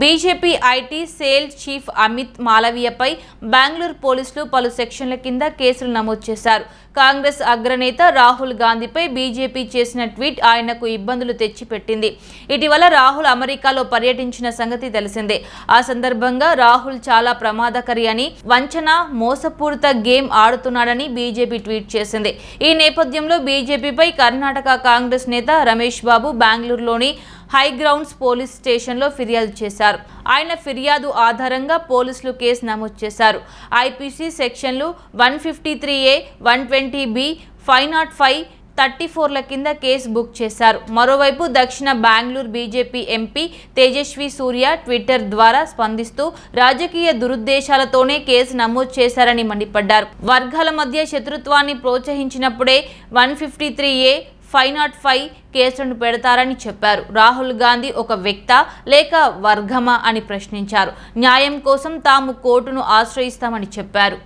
BJP IT cell chief Amit మాలవీయపై బెంగళూరు పోలీసులు పలు సెక్షన్ల కింద కేసులు నమోదు చేశారు కాంగ్రెస్ అగ్రనేత రాహుల్ గాంధీపై బీజేపీ చేసిన ట్వీట్ ఆయనకు ఇబ్బందులు తెచ్చిపెట్టింది ఇటీవల రాహుల్ అమెరికాలో పర్యటించిన సంగతి తెలిసిందే ఆ సందర్భంగా రాహుల్ చాలా ప్రమాదకరి అని వంచన మోసపూరిత గేమ్ ఆడుతున్నాడని బీజేపీ ట్వీట్ చేసింది ఈ నేపథ్యంలో బీజేపీపై కర్ణాటక కాంగ్రెస్ నేత రమేష్ బాబు బెంగళూరులోని హైగ్రౌండ్స్ పోలీస్ స్టేషన్లో ఫిర్యాదు చేశారు చేశారు ఆయన ఫిర్యాదు ఆధారంగా పోలీసులు కేసు నమోదు చేశారు ఐపీసీ సెక్షన్లు one fifty three A one twenty B five not five thirty ఫోర్ల కింద కేసు బుక్ చేశారు మరోవైపు దక్షిణ Bengaluru BJP MP Tejasvi Surya Twitter ద్వారా స్పందిస్తూ రాజకీయ దురుద్దేశాలతోనే కేసు నమోదు చేశారని మండిపడ్డారు వర్గాల మధ్య శత్రుత్వాన్ని ప్రోత్సహించినప్పుడే one fifty three A five not five కేసులను పెడతారని చెప్పారు రాహుల్ గాంధీ ఒక వ్యక్త లేక వర్గమా అని ప్రశ్నించారు న్యాయం కోసం తాము కోర్టును ఆశ్రయిస్తామని చెప్పారు